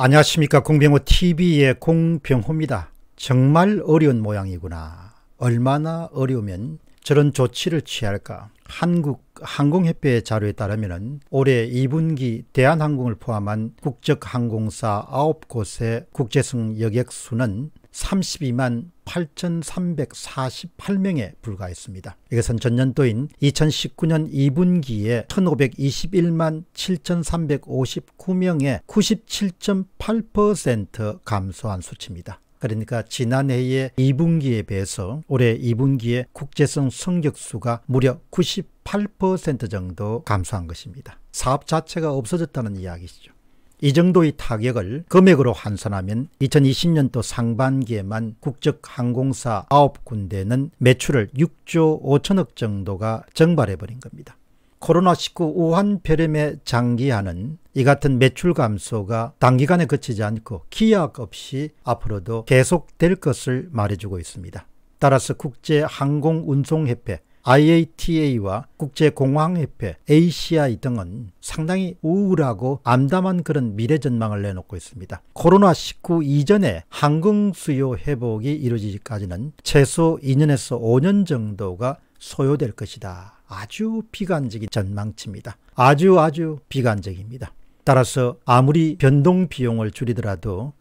안녕하십니까 공병호 TV의 공병호입니다. 정말 어려운 모양이구나. 얼마나 어려우면 저런 조치를 취할까? 한국 항공협회 자료에 따르면 올해 2분기 대한항공을 포함한 국적항공사 9곳의 국제승 여객수는 32만 8,348명에 불과했습니다. 이것은 전년도인 2019년 2분기에 1,521만 7,359명의 97.8% 감소한 수치입니다. 그러니까 지난해의 2분기에 비해서 올해 2분기에 국제성 성적수가 무려 98% 정도 감소한 것입니다. 사업 자체가 없어졌다는 이야기죠. 이 정도의 타격을 금액으로 환산하면 2020년도 상반기에만 국적 항공사 9군데는 매출을 6조 5천억 정도가 증발해버린 겁니다. 코로나19 우한 폐렴에 장기하는 이 같은 매출 감소가 단기간에 그치지 않고 기약 없이 앞으로도 계속될 것을 말해주고 있습니다. 따라서 국제항공운송협회 IATA와 국제공항협회 ACI 등은 상당히 우울하고 암담한 그런 미래 전망을 내놓고 있습니다. 코로나19 이전에 항공 수요 회복이 이루어지기까지는 최소 2년에서 5년 정도가 소요될 것이다. 아주 비관적인 전망치입니다. 아주 아주 비관적입니다. 따라서 아무리 변동 비용을 줄이더라도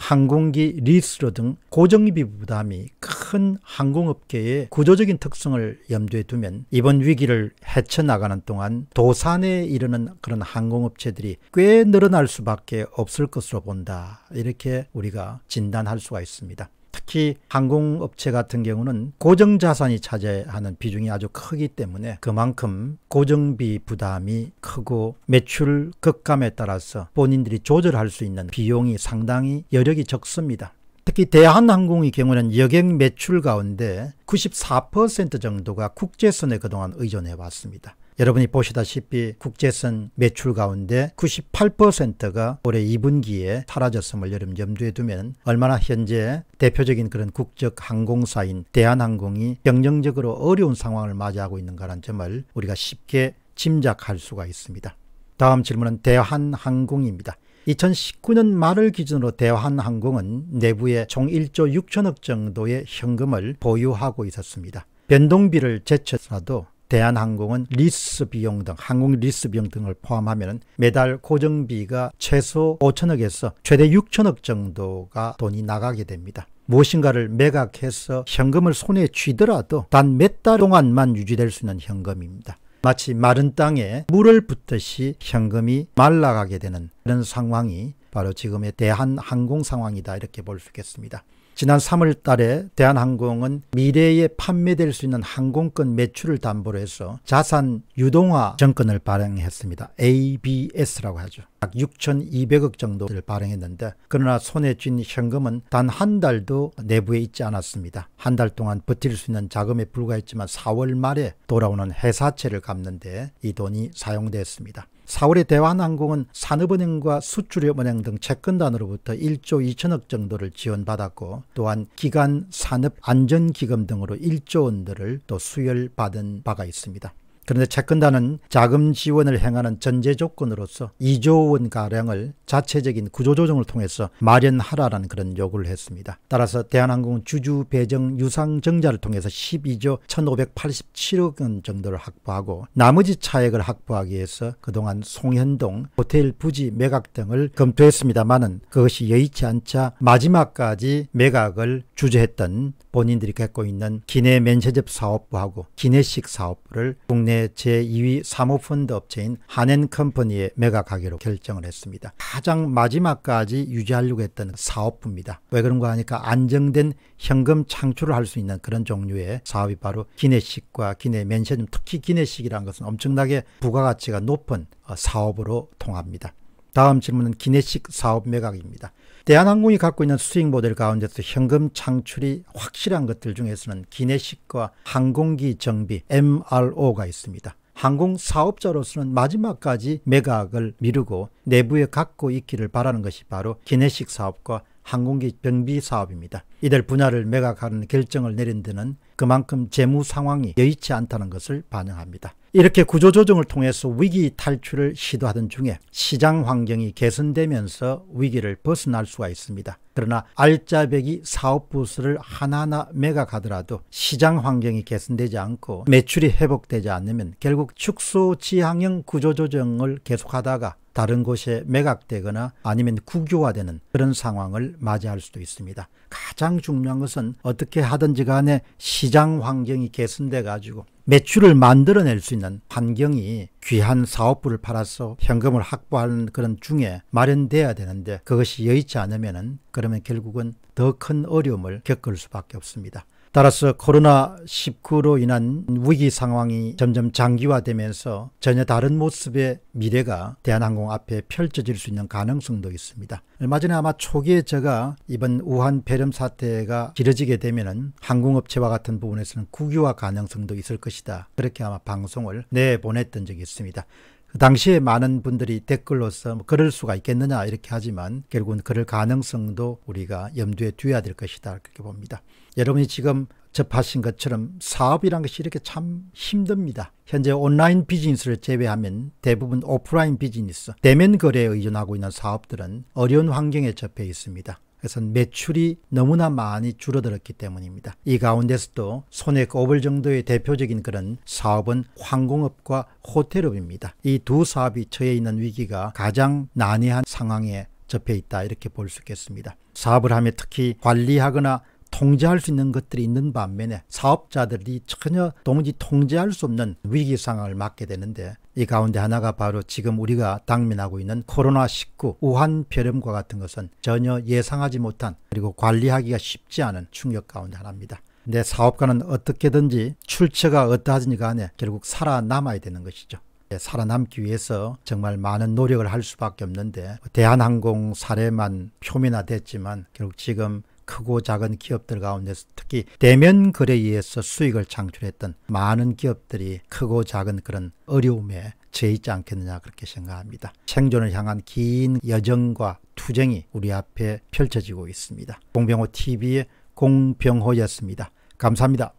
항공기 리스로 등 고정비 부담이 큰 항공업계의 구조적인 특성을 염두에 두면 이번 위기를 헤쳐나가는 동안 도산에 이르는 그런 항공업체들이 꽤 늘어날 수밖에 없을 것으로 본다. 이렇게 우리가 진단할 수가 있습니다. 특히 항공업체 같은 경우는 고정자산이 차지하는 비중이 아주 크기 때문에 그만큼 고정비 부담이 크고 매출 급감에 따라서 본인들이 조절할 수 있는 비용이 상당히 여력이 적습니다. 특히 대한항공의 경우는 여객 매출 가운데 94% 정도가 국제선에 그동안 의존해 왔습니다. 여러분이 보시다시피 국제선 매출 가운데 98%가 올해 2분기에 사라졌음을 여러분 염두에 두면 얼마나 현재 대표적인 그런 국적 항공사인 대한항공이 경영적으로 어려운 상황을 맞이하고 있는가라는 점을 우리가 쉽게 짐작할 수가 있습니다. 다음 질문은 대한항공입니다. 2019년 말을 기준으로 대한항공은 내부에 총 1조 6천억 정도의 현금을 보유하고 있었습니다. 변동비를 제쳐서라도 대한항공은 리스 비용 등 항공 리스 비용 등을 포함하면 매달 고정비가 최소 5천억에서 최대 6천억 정도가 돈이 나가게 됩니다. 무엇인가를 매각해서 현금을 손에 쥐더라도 단 몇 달 동안만 유지될 수 있는 현금입니다. 마치 마른 땅에 물을 붓듯이 현금이 말라가게 되는 그런 상황이 바로 지금의 대한항공 상황이다 이렇게 볼 수 있겠습니다. 지난 3월 달에 대한항공은 미래에 판매될 수 있는 항공권 매출을 담보로 해서 자산 유동화 정권을 발행했습니다. ABS라고 하죠. 약 6,200억 정도를 발행했는데 그러나 손에 쥔 현금은 단 한 달도 내부에 있지 않았습니다. 한 달 동안 버틸 수 있는 자금에 불과했지만 4월 말에 돌아오는 회사채를 갚는데 이 돈이 사용됐습니다. 4월에 대한항공은 산업은행과 수출협은행 등 채권단으로부터 1조 2천억 정도를 지원받았고 또한 기간 산업안전기금 등으로 1조 원들을 또 수혈받은 바가 있습니다. 그런데 채권단은 자금 지원을 행하는 전제 조건으로서 2조 원가량을 자체적인 구조조정을 통해서 마련하라는 그런 요구를 했습니다. 따라서 대한항공 주주 배정 유상 정자를 통해서 12조 1587억 원 정도를 확보하고 나머지 차액을 확보하기 위해서 그동안 송현동, 호텔 부지 매각 등을 검토했습니다만은 그것이 여의치 않자 마지막까지 매각을 주저했던 본인들이 갖고 있는 기내 면세점 사업부하고 기내식 사업부를 국내 국내 제2위 사모펀드 업체인 한앤컴퍼니에 매각하기로 결정을 했습니다. 가장 마지막까지 유지하려고 했던 사업부입니다. 왜 그런가 하니까 안정된 현금 창출을 할 수 있는 그런 종류의 사업이 바로 기내식과 기내 맨션, 특히 기내식이라는 것은 엄청나게 부가가치가 높은 어, 사업으로 통합니다. 다음 질문은 기내식 사업 매각입니다. 대한항공이 갖고 있는 수익 모델 가운데서 현금 창출이 확실한 것들 중에서는 기내식과 항공기 정비 MRO가 있습니다. 항공 사업자로서는 마지막까지 매각을 미루고 내부에 갖고 있기를 바라는 것이 바로 기내식 사업과 항공기 변비 사업입니다. 이들 분야를 매각하는 결정을 내린 데는 그만큼 재무 상황이 여의치 않다는 것을 반영합니다. 이렇게 구조조정을 통해서 위기 탈출을 시도하던 중에 시장 환경이 개선되면서 위기를 벗어날 수가 있습니다. 그러나 알짜배기 사업 부스를 하나하나 매각하더라도 시장 환경이 개선되지 않고 매출이 회복되지 않으면 결국 축소 지향형 구조조정을 계속하다가 다른 곳에 매각되거나 아니면 국유화되는 그런 상황을 맞이할 수도 있습니다. 가장 중요한 것은 어떻게 하든지 간에 시장 환경이 개선돼 가지고 매출을 만들어낼 수 있는 환경이 귀한 사업부를 팔아서 현금을 확보하는 그런 중에 마련돼야 되는데 그것이 여의치 않으면 그러면 결국은 더 큰 어려움을 겪을 수밖에 없습니다. 따라서 코로나19로 인한 위기 상황이 점점 장기화되면서 전혀 다른 모습의 미래가 대한항공 앞에 펼쳐질 수 있는 가능성도 있습니다. 얼마 전에 아마 초기에 제가 이번 우한 폐렴 사태가 길어지게 되면은 항공업체와 같은 부분에서는 국유화 가능성도 있을 것이다. 그렇게 아마 방송을 내보냈던 적이 있습니다. 그 당시에 많은 분들이 댓글로서 뭐 그럴 수가 있겠느냐 이렇게 하지만 결국은 그럴 가능성도 우리가 염두에 두어야 될 것이다 그렇게 봅니다. 여러분이 지금 접하신 것처럼 사업이란 것이 이렇게 참 힘듭니다. 현재 온라인 비즈니스를 제외하면 대부분 오프라인 비즈니스, 대면 거래에 의존하고 있는 사업들은 어려운 환경에 접해 있습니다. 그것은 매출이 너무나 많이 줄어들었기 때문입니다. 이 가운데서도 손에 꼽을 정도의 대표적인 그런 사업은 항공업과 호텔업입니다. 이 두 사업이 처해 있는 위기가 가장 난해한 상황에 접해 있다 이렇게 볼 수 있겠습니다. 사업을 하며 특히 관리하거나 통제할 수 있는 것들이 있는 반면에 사업자들이 전혀 도무지 통제할 수 없는 위기 상황을 맞게 되는데 이 가운데 하나가 바로 지금 우리가 당면하고 있는 코로나19 우한 폐렴과 같은 것은 전혀 예상하지 못한 그리고 관리하기가 쉽지 않은 충격 가운데 하나입니다. 내 사업가는 어떻게든지 출처가 어떠하든지 간에 결국 살아남아야 되는 것이죠. 예, 살아남기 위해서 정말 많은 노력을 할 수밖에 없는데 대한항공 사례만 표면화됐지만 결국 지금 크고 작은 기업들 가운데서 특히 대면 거래에 의해서 수익을 창출했던 많은 기업들이 크고 작은 그런 어려움에 처있지 해 않겠느냐 그렇게 생각합니다. 생존을 향한 긴 여정과 투쟁이 우리 앞에 펼쳐지고 있습니다. 공병호 TV의 공병호였습니다. 감사합니다.